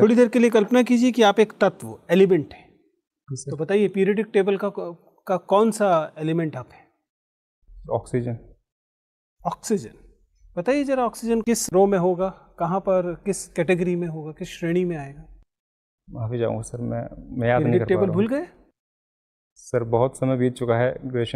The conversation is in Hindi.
थोड़ी देर के लिए कल्पना कीजिए कि आप एक तत्व एलिमेंट है तो बताइए पीरियडिक टेबल का का कौन सा एलिमेंट आप है ऑक्सीजन ऑक्सीजन बताइए जरा ऑक्सीजन किस रो में होगा कहाँ पर किस कैटेगरी में होगा किस श्रेणी में आएगा माफी जाऊंगा सर मैं मैं याद नहीं कर टेबल भूल गए सर बहुत समय बीत चुका है ग्रेजुएशन